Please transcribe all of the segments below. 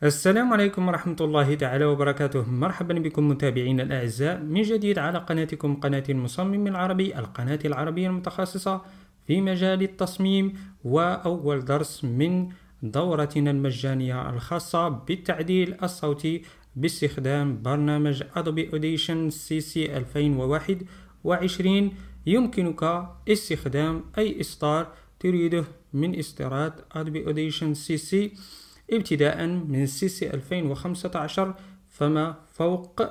السلام عليكم ورحمة الله تعالى وبركاته مرحبا بكم متابعين الأعزاء من جديد على قناتكم قناة المصمم العربي القناة العربية المتخصصة في مجال التصميم وأول درس من دورتنا المجانية الخاصة بالتعديل الصوتي باستخدام برنامج أوديشن سي سي 2021 يمكنك استخدام أي إصدار تريده من إصدارات أوديشن سي سي ابتداء من سيس 2015 فما فوق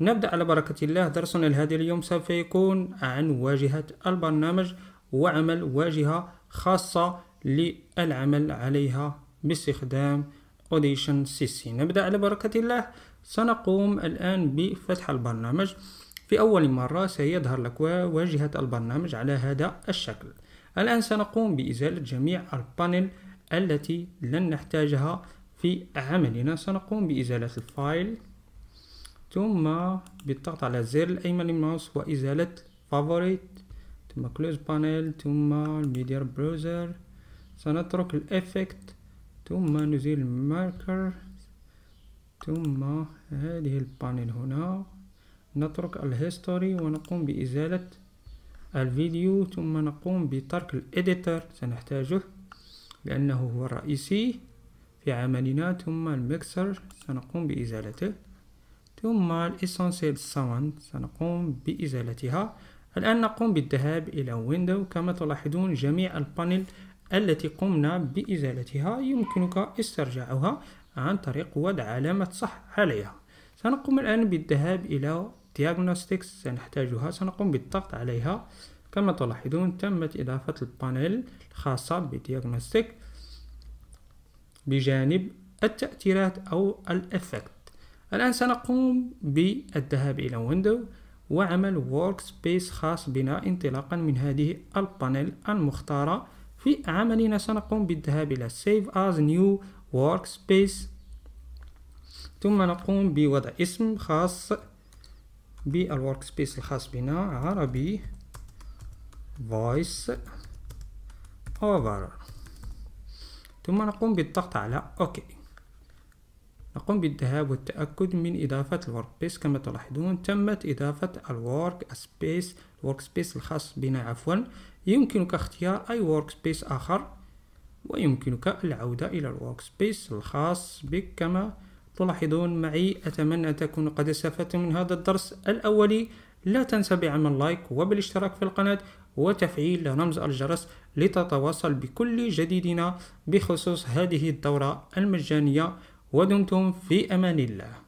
نبدأ على بركة الله درسنا لهذا اليوم سوف يكون عن واجهة البرنامج وعمل واجهة خاصة للعمل عليها باستخدام Audition CC نبدأ على بركة الله سنقوم الآن بفتح البرنامج في أول مرة سيظهر لك واجهة البرنامج على هذا الشكل الآن سنقوم بإزالة جميع البانل التي لن نحتاجها في عملنا سنقوم بإزالة الفايل ثم بالضغط على الزر الأيمن للماوس وإزالة فافوريت ثم كلوز بانيل ثم الميديا بروزر سنترك الإفكت ثم نزيل الماركر ثم هذه البانيل هنا نترك الهيستوري ونقوم بإزالة الفيديو ثم نقوم بترك الإديتر سنحتاجه لأنه هو الرئيسي في عملنا ثم المكسر سنقوم بإزالته ثم الإسانسيل ساوند سنقوم بإزالتها الآن نقوم بالذهاب إلى ويندو كما تلاحظون جميع البانل التي قمنا بإزالتها يمكنك استرجاعها عن طريق وضع علامة صح عليها سنقوم الآن بالذهاب إلى Diagnostics سنحتاجها سنقوم بالضغط عليها كما تلاحظون تمت إضافة البانيل الخاصة بديغنوستيك بجانب التأثيرات أو الأفكت الآن سنقوم بالذهاب إلى ويندو وعمل وورك سبيس خاص بنا انطلاقا من هذه البانيل المختارة في عملنا سنقوم بالذهاب إلى Save as New Workspace ثم نقوم بوضع اسم خاص بالورك سبيس الخاص بنا عربي voice over ثم نقوم بالضغط على OK نقوم بالذهاب والتأكد من إضافة الورك بيس كما تلاحظون تمت إضافة الورك سبيس الورك سبيس الخاص بنا عفوا يمكنك اختيار أي ورك سبيس آخر ويمكنك العودة إلى الورك سبيس الخاص بك كما تلاحظون معي أتمنى أن قد استفدت من هذا الدرس الأولي لا تنسى بعمل لايك وبالاشتراك في القناة وتفعيل رمز الجرس لتتواصل بكل جديدنا بخصوص هذه الدورة المجانية ودمتم في أمان الله